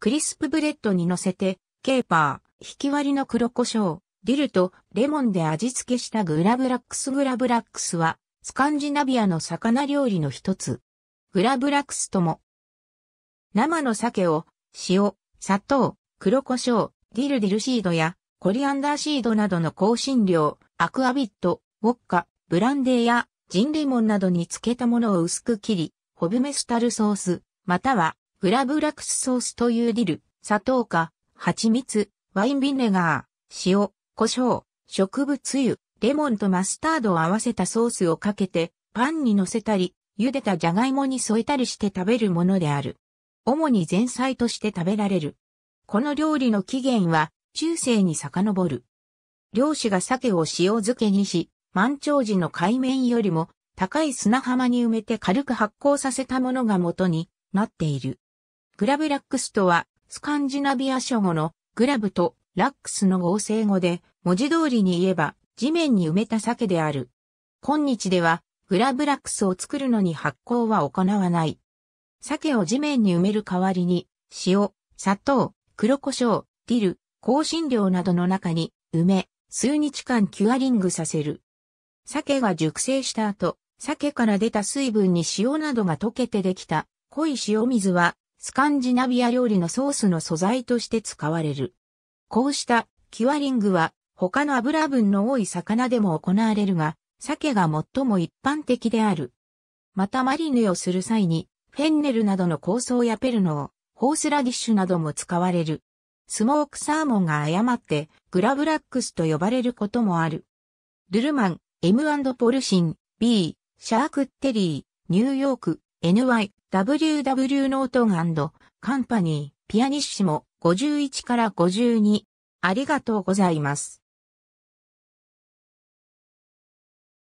クリスプブレッドに乗せて、ケーパー、引き割りの黒胡椒、ディルとレモンで味付けしたグラブラックスグラブラックスは、スカンジナビアの魚料理の一つ。グラブラックスとも。生の鮭を、塩、砂糖、黒胡椒、ディルディルシードや、コリアンダーシードなどの香辛料、アクアビット、ウォッカ、ブランデーや、ジンレモンなどに漬けたものを薄く切り、ホブメスタルソース、またはグラブラクスソースというディル、砂糖か、蜂蜜、ワインビネガー、塩、胡椒、植物油、レモンとマスタードを合わせたソースをかけて、パンに乗せたり、茹でたジャガイモに添えたりして食べるものである。主に前菜として食べられる。この料理の起源は、中世に遡る。漁師が鮭を塩漬けにし、満潮時の海面よりも高い砂浜に埋めて軽く発酵させたものが元になっている。グラブラックスとは、スカンジナビア諸語のグラブとラックスの合成語で、文字通りに言えば、地面に埋めた鮭である。今日では、グラブラックスを作るのに発酵は行わない。鮭を地面に埋める代わりに、塩、砂糖、黒胡椒、ディル、香辛料などの中に埋め、数日間キュアリングさせる。鮭が熟成した後、鮭から出た水分に塩などが溶けてできた濃い塩水はスカンジナビア料理のソースの素材として使われる。こうしたキュアリングは他の油分の多い魚でも行われるが、鮭が最も一般的である。またマリネをする際に、フェンネルなどの香草やペルノー、ホースラディッシュなども使われる。スモークサーモンが誤ってグラブラックスと呼ばれることもある。ルルマン、M& ポルシン、B、シャークッテリー、ニューヨーク、NY、WW ノートンカンパニー、ピアニッシモ51から52。ありがとうございます。